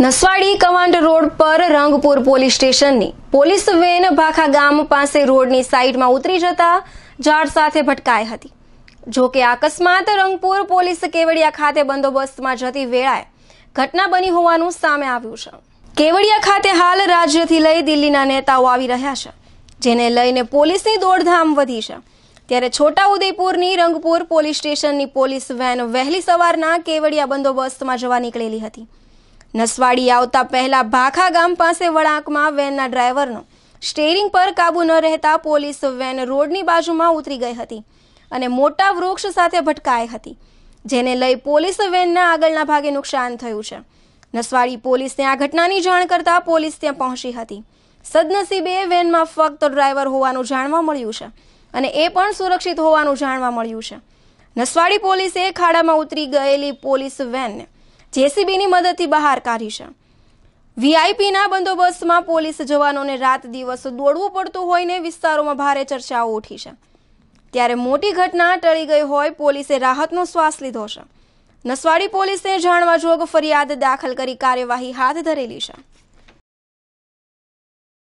નસવાડી કમાન્ડ રોડ પર રંગપુર પોલીસ સ્ટેશનની પોલીસ વેન ભાખા ગામ પાસે રોડની સાઈડમાં ઉતરી જતા ઝાડ સાથે ભટકાઈ હતી જો કે અકસ્માત રંગપુર પોલીસ કેવડિયા ખાતે બંદોબસ્તમાં જતી વેળાએ ઘટના બની હોવાનું સામે આવ્યું છે કેવડિયા ખાતે હાલ રાજ્યથી લઈ દિલ્હીના નેતાઓ આવી રહ્યા છે જેને લઈને પોલીસની દોડધામ વધી છે ત્યારે છોટાઉદેપુરની રંગપુર પોલીસ સ્ટેશનની પોલીસ વેન વહેલી સવારના કેવડિયા બંદોબસ્તમાં જવા નીકળેલી હતી નસવાડી આવતા પહેલા ભાખા ગામ પાસે વળાંકમાં વેનના ડ્રાઈવરનો સ્ટેરિંગ પર કાબુ ન રહેતા પોલીસ વેન રોડની બાજુમાં ઉતરી ગઈ હતી અને મોટા વૃક્ષ સાથે ભટકાઈ હતી જેને લઈ પોલીસ વેનના આગળના ભાગે નુકસાન થયું છે નસવાડી પોલીસને આ ઘટનાની જાણ કરતા પોલીસ ત્યાં પહોંચી હતી સદનસીબે વેનમાં ફક્ત ડ્રાઈવર હોવાનું જાણવા મળ્યું છે અને એ પણ સુરક્ષિત હોવાનું જાણવા મળ્યું છે નસવાડી પોલીસે ખાડામાં ઉતરી ગયેલી પોલીસ વેનને જેસીબીની મદદથી બહાર કાઢી છે વીઆઈપીના બંદોબસ્તમાં પોલીસ જવાનોને રાત દિવસ દોડવું પડતું હોઈને વિસ્તારોમાં ભારે ચર્ચાઓ ઉઠી છે ત્યારે મોટી ઘટના ટળી ગઈ હોય પોલીસે રાહતનો શ્વાસ લીધો છે નસવાડી પોલીસને જાણવા જોગ ફરિયાદ દાખલ કરી કાર્યવાહી હાથ ધરેલી છે